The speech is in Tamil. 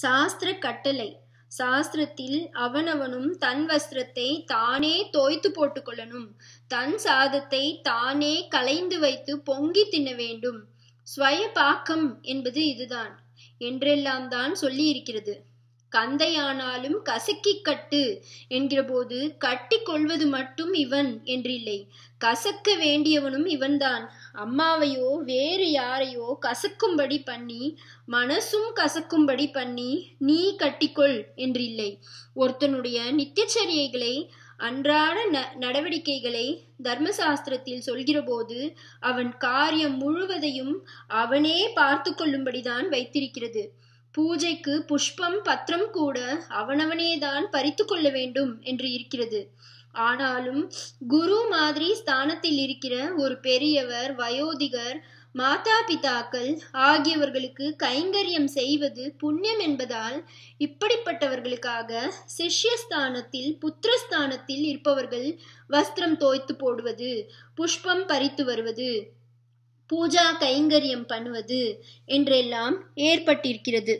சாஸ்திர கட்டளை சாஸ்திரத்தில் அவனவனும் தன் வஸ்திரத்தை தானே தோய்த்து போட்டுக்கொள்ளணும் தன் சாதத்தை தானே கலைந்து வைத்து பொங்கி தின்ன வேண்டும் ஸ்வய பாக்கம் என்பது இதுதான் என்றெல்லாம் தான் சொல்லியிருக்கிறது கந்தையானாலும் கசக்கி கட்டு என்கிறபோது கட்டி கொள்வது மட்டும் இவன் என்றில்லை கசக்க வேண்டியவனும் இவன்தான் அம்மாவையோ வேறு யாரையோ கசக்கும்படி பண்ணி மனசும் கசக்கும்படி பண்ணி நீ கட்டிக்கொள் என்றில்லை ஒருத்தனுடைய நித்தியச்சரியைகளை அன்றாட ந நடவடிக்கைகளை தர்மசாஸ்திரத்தில் சொல்கிறபோது அவன் காரியம் முழுவதையும் அவனே பார்த்து கொள்ளும்படிதான் வைத்திருக்கிறது பூஜைக்கு புஷ்பம் பத்திரம் கூட அவனவனேதான் பறித்து கொள்ள வேண்டும் என்று இருக்கிறது ஆனாலும் குரு மாதிரி ஸ்தானத்தில் இருக்கிற ஒரு பெரியவர் வயோதிகர் மாதா பிதாக்கள் ஆகியவர்களுக்கு கைங்கரியம் செய்வது புண்ணியம் என்பதால் இப்படிப்பட்டவர்களுக்காக சிஷ்யஸ்தானத்தில் புத்திரஸ்தானத்தில் இருப்பவர்கள் வஸ்திரம் தோய்த்து போடுவது புஷ்பம் பறித்து வருவது பூஜா கைங்கரியம் பண்ணுவது என்றெல்லாம் ஏற்பட்டிருக்கிறது